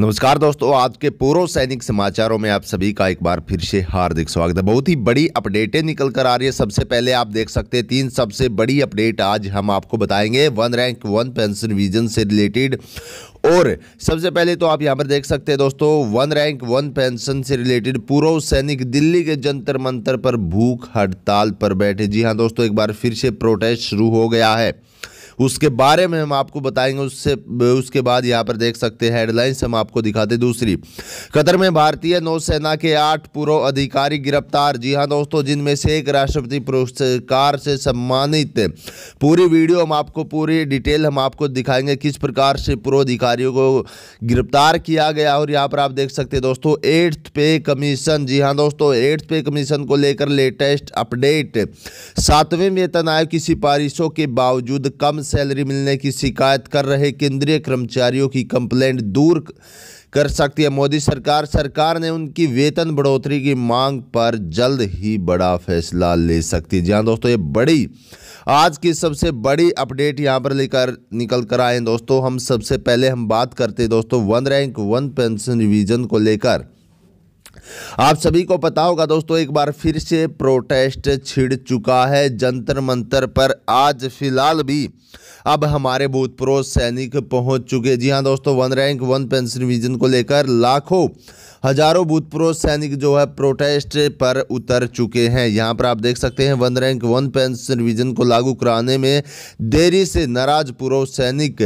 नमस्कार दोस्तों आपके पूर्व सैनिक समाचारों में आप सभी का एक बार फिर से हार्दिक स्वागत है बहुत ही बड़ी अपडेटें निकल कर आ रही है सबसे पहले आप देख सकते हैं तीन सबसे बड़ी अपडेट आज हम आपको बताएंगे one rank one pension vision से रिलेटेड और सबसे पहले तो आप यहाँ पर देख सकते हैं दोस्तों वन रैंक वन पेंशन से रिलेटेड पूर्व सैनिक दिल्ली के जंतर मंतर पर भूख हड़ताल पर बैठे जी हाँ दोस्तों एक बार फिर से प्रोटेस्ट शुरू हो गया है उसके बारे में हम आपको बताएंगे उससे उसके बाद यहाँ पर देख सकते हैं हेडलाइंस हम आपको दिखाते दूसरी कतर में भारतीय नौसेना के आठ पूर्व अधिकारी गिरफ्तार जी हाँ दोस्तों जिनमें से एक राष्ट्रपति पुरस्कार से सम्मानित पूरी वीडियो हम आपको पूरी डिटेल हम आपको दिखाएंगे किस प्रकार से पूर्व अधिकारियों को गिरफ्तार किया गया और यहाँ पर आप देख सकते हैं दोस्तों एट्थ पे कमीशन जी हाँ दोस्तों एट्थ पे कमीशन को लेकर लेटेस्ट अपडेट सातवें वेतन आयोग की सिफारिशों के बावजूद कम सैलरी मिलने की शिकायत कर रहे केंद्रीय कर्मचारियों की कंप्लेंट दूर कर सकती है मोदी सरकार सरकार ने उनकी वेतन बढ़ोतरी की मांग पर जल्द ही बड़ा फैसला ले सकती है जी हाँ दोस्तों ये बड़ी आज की सबसे बड़ी अपडेट यहाँ पर लेकर निकल कर आए दोस्तों हम सबसे पहले हम बात करते दोस्तों one rank one pension revision को लेकर आप सभी को पता होगा दोस्तों एक बार फिर से प्रोटेस्ट छिड़ चुका है जंतर मंतर पर आज फिलहाल भी अब हमारे भूतपूर्व सैनिक पहुंच चुके जी हां दोस्तों one rank one pension revision को लेकर लाखों हजारों भूतपूर्व सैनिक जो है प्रोटेस्ट पर उतर चुके हैं यहाँ पर आप देख सकते हैं one rank one pension vision को लागू कराने में देरी से नाराज पूर्व सैनिक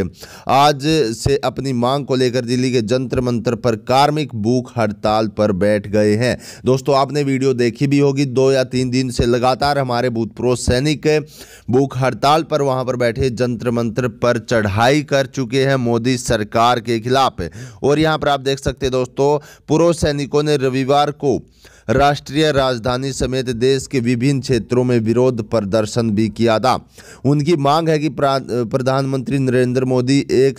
आज से अपनी मांग को लेकर दिल्ली के जंत्र मंत्र पर कार्मिक भूख हड़ताल पर बैठ बैठ गए हैं दोस्तों आपने वीडियो देखी भी होगी दो या तीन दिन से लगातार हमारे भूतपूर्व सैनिक भूख हड़ताल पर वहां पर बैठे जंत्र मंत्र पर चढ़ाई कर चुके हैं मोदी सरकार के खिलाफ और यहाँ पर आप देख सकते दोस्तों पूर्व सैनिकों ने रविवार को राष्ट्रीय राजधानी समेत देश के विभिन्न क्षेत्रों में विरोध प्रदर्शन भी किया था उनकी मांग है कि प्रधानमंत्री नरेंद्र मोदी एक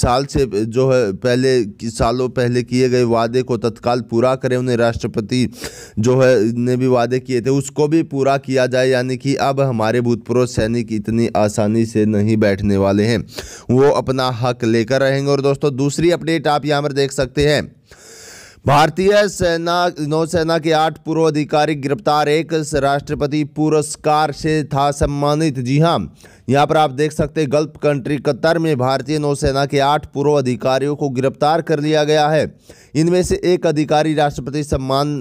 साल से जो है पहले सालों पहले किए गए वादे को तत्काल पूरा पूरा करें उन्हें राष्ट्रपति जो है ने भी वादे किए थे उसको भी पूरा किया जाए यानी कि अब हमारे भूतपूर्व सैनिक इतनी आसानी से नहीं बैठने वाले हैं वो अपना हक लेकर रहेंगे और दोस्तों दूसरी अपडेट आप यहाँ पर देख सकते हैं भारतीय सेना नौसेना के आठ पूर्व अधिकारी गिरफ्तार एक राष्ट्रपति पुरस्कार से था सम्मानित जी हां यहाँ पर आप देख सकते हैं गल्फ कंट्री कतर में भारतीय नौसेना के आठ पूर्व अधिकारियों को गिरफ्तार कर लिया गया है इनमें से एक अधिकारी राष्ट्रपति सम्मान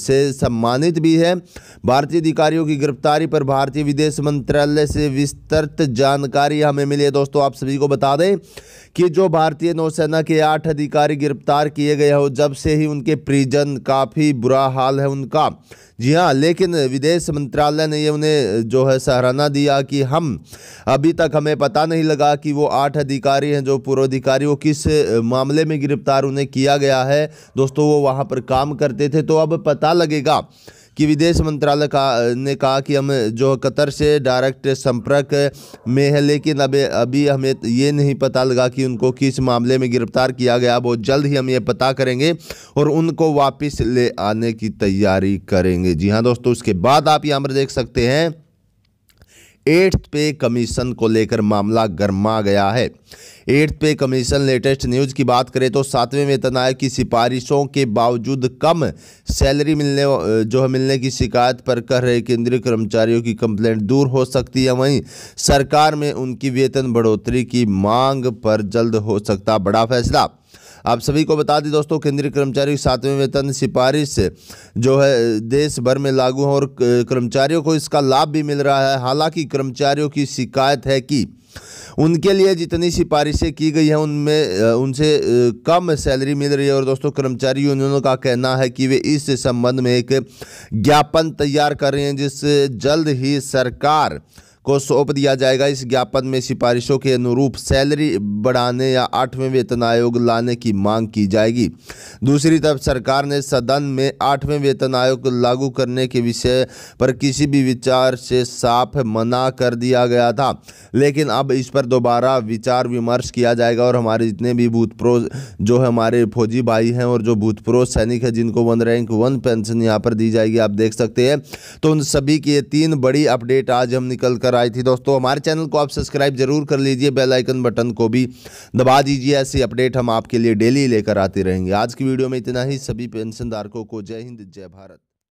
से सम्मानित भी है भारतीय अधिकारियों की गिरफ्तारी पर भारतीय विदेश मंत्रालय से विस्तृत जानकारी हमें मिली है दोस्तों आप सभी को बता दें कि जो भारतीय नौसेना के आठ अधिकारी गिरफ्तार किए गए हो जब से से ही उनके परिजन काफ़ी बुरा हाल है उनका जी हाँ लेकिन विदेश मंत्रालय ने ये उन्हें जो है सराहना दिया कि हम अभी तक हमें पता नहीं लगा कि वो आठ अधिकारी हैं जो पूर्व अधिकारी वो किस मामले में गिरफ्तार उन्हें किया गया है दोस्तों वो वहाँ पर काम करते थे तो अब पता लगेगा कि विदेश मंत्रालय का ने कहा कि हम जो कतर से डायरेक्ट संपर्क में है लेकिन अब अभी हमें ये नहीं पता लगा कि उनको किस मामले में गिरफ्तार किया गया बहुत जल्द ही हम ये पता करेंगे और उनको वापस ले आने की तैयारी करेंगे जी हाँ दोस्तों उसके बाद आप यहाँ पर देख सकते हैं एट्थ पे कमीशन को लेकर मामला गर्मा गया है eighth pay commission latest news की बात करें तो सातवें वेतन आयोग की सिफारिशों के बावजूद कम सैलरी मिलने जो है मिलने की शिकायत पर कर रहे केंद्रीय कर्मचारियों की कंप्लेंट दूर हो सकती है वहीं सरकार में उनकी वेतन बढ़ोतरी की मांग पर जल्द हो सकता बड़ा फैसला आप सभी को बता दें दोस्तों केंद्रीय कर्मचारी सातवें वेतन सिफारिश जो है देश भर में लागू है और कर्मचारियों को इसका लाभ भी मिल रहा है हालांकि कर्मचारियों की शिकायत है कि उनके लिए जितनी सिफारिशें की गई हैं उनमें उनसे कम सैलरी मिल रही है और दोस्तों कर्मचारी यूनियनों का कहना है कि वे इस संबंध में एक ज्ञापन तैयार कर रहे हैं जिससे जल्द ही सरकार को सौंप दिया जाएगा इस ज्ञापन में सिफारिशों के अनुरूप सैलरी बढ़ाने या आठवें वेतन आयोग लाने की मांग की जाएगी दूसरी तरफ सरकार ने सदन में आठवें वेतन आयोग लागू करने के विषय पर किसी भी विचार से साफ मना कर दिया गया था लेकिन अब इस पर दोबारा विचार विमर्श किया जाएगा और हमारे जितने भी भूतपूर्व जो हमारे फौजी भाई हैं और जो भूतपूर्व सैनिक हैं जिनको वन रैंक वन पेंशन यहाँ पर दी जाएगी आप देख सकते हैं तो उन सभी की ये तीन बड़ी अपडेट आज हम निकल कर लेकर आई थी दोस्तों हमारे चैनल को आप सब्सक्राइब जरूर कर लीजिए बेल आइकन बटन को भी दबा दीजिए ऐसी अपडेट हम आपके लिए डेली लेकर आते रहेंगे आज की वीडियो में इतना ही सभी पेंशनधारकों को जय हिंद जय भारत